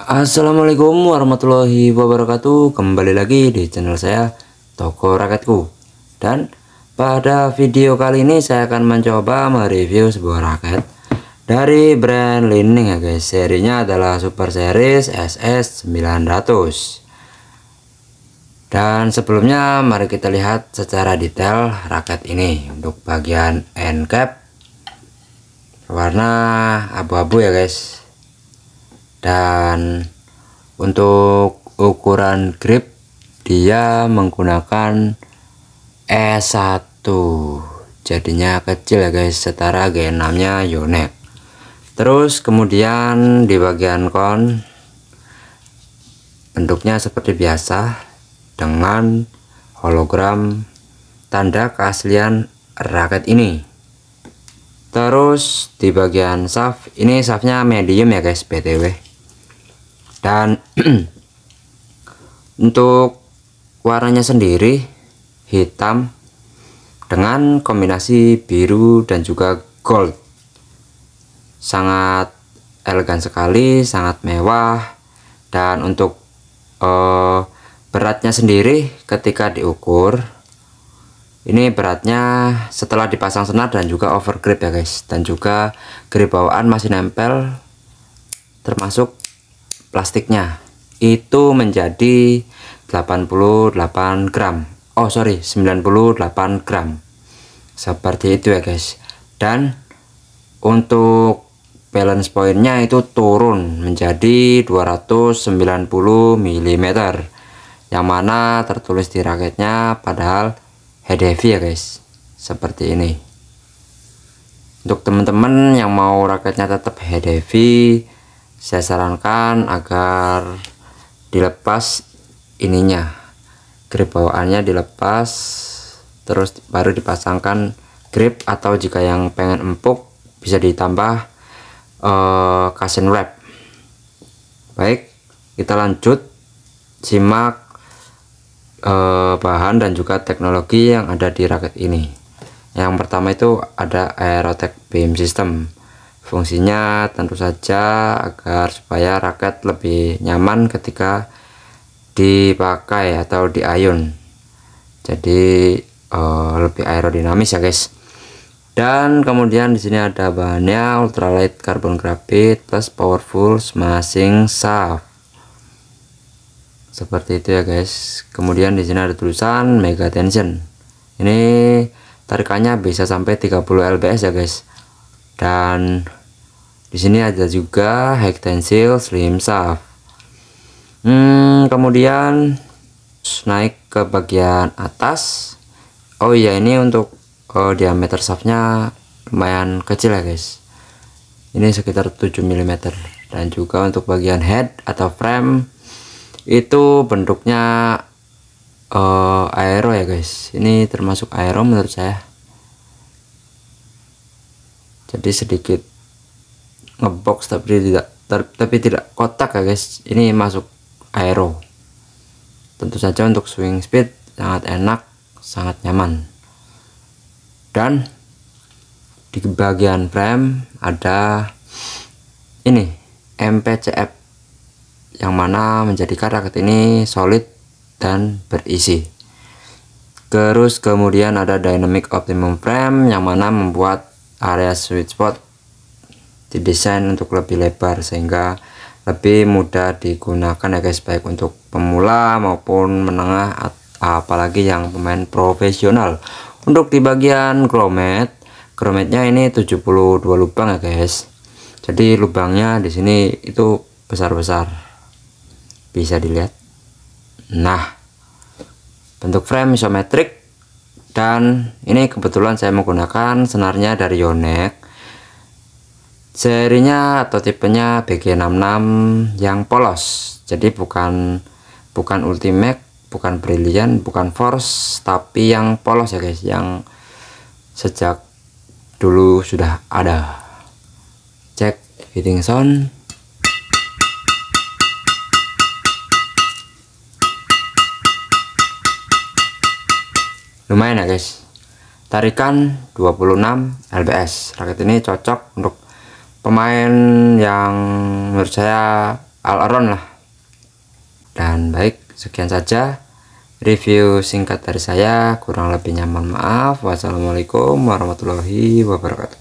Assalamualaikum warahmatullahi wabarakatuh Kembali lagi di channel saya Toko Raketku Dan pada video kali ini saya akan mencoba mereview sebuah raket Dari brand Lining ya guys Serinya adalah Super Series SS900 Dan sebelumnya mari kita lihat secara detail raket ini Untuk bagian end cap Warna abu-abu ya guys dan untuk ukuran grip dia menggunakan E1 jadinya kecil ya guys setara G6 nya Yonex terus kemudian di bagian kon bentuknya seperti biasa dengan hologram tanda keaslian raket ini terus di bagian shaft ini shaftnya medium ya guys btw dan untuk warnanya sendiri hitam dengan kombinasi biru dan juga gold sangat elegan sekali sangat mewah dan untuk eh, beratnya sendiri ketika diukur ini beratnya setelah dipasang senar dan juga over grip ya guys dan juga grip bawaan masih nempel termasuk plastiknya itu menjadi 88 gram oh sorry 98 gram seperti itu ya guys dan untuk balance pointnya itu turun menjadi 290 mm yang mana tertulis di raketnya padahal head heavy ya guys seperti ini untuk teman-teman yang mau raketnya tetap head heavy saya sarankan agar dilepas ininya grip bawaannya dilepas terus baru dipasangkan grip atau jika yang pengen empuk bisa ditambah uh, cushion wrap baik kita lanjut simak uh, bahan dan juga teknologi yang ada di raket ini yang pertama itu ada aerotech beam system fungsinya tentu saja agar supaya raket lebih nyaman ketika dipakai atau diayun jadi uh, lebih aerodinamis ya guys dan kemudian di sini ada bahannya ultralight carbon graphite plus powerful smashing shaft seperti itu ya guys kemudian di sini ada tulisan mega tension ini tarikannya bisa sampai 30 lbs ya guys dan di sini ada juga high tensile slim shaft hmm, kemudian naik ke bagian atas oh iya ini untuk uh, diameter shaftnya lumayan kecil ya guys ini sekitar 7 mm dan juga untuk bagian head atau frame itu bentuknya uh, aero ya guys ini termasuk aero menurut saya jadi sedikit ngebox tapi tidak tapi tidak kotak ya guys ini masuk aero tentu saja untuk swing speed sangat enak sangat nyaman dan di bagian frame ada ini MPCF yang mana menjadi karakter ini solid dan berisi terus kemudian ada dynamic optimum frame yang mana membuat area sweet spot didesain untuk lebih lebar sehingga lebih mudah digunakan ya guys baik untuk pemula maupun menengah apalagi yang pemain profesional untuk di bagian gromet krometnya ini 72 lubang ya guys jadi lubangnya di sini itu besar-besar bisa dilihat nah bentuk frame isometrik dan ini kebetulan saya menggunakan senarnya dari Yonex serinya atau tipenya BG66 yang polos jadi bukan bukan ultimate bukan brilliant bukan force tapi yang polos ya guys yang sejak dulu sudah ada cek fitting sound lumayan ya guys tarikan 26 lbs raket ini cocok untuk pemain yang menurut saya all around lah dan baik sekian saja review singkat dari saya kurang lebihnya mohon maaf wassalamualaikum warahmatullahi wabarakatuh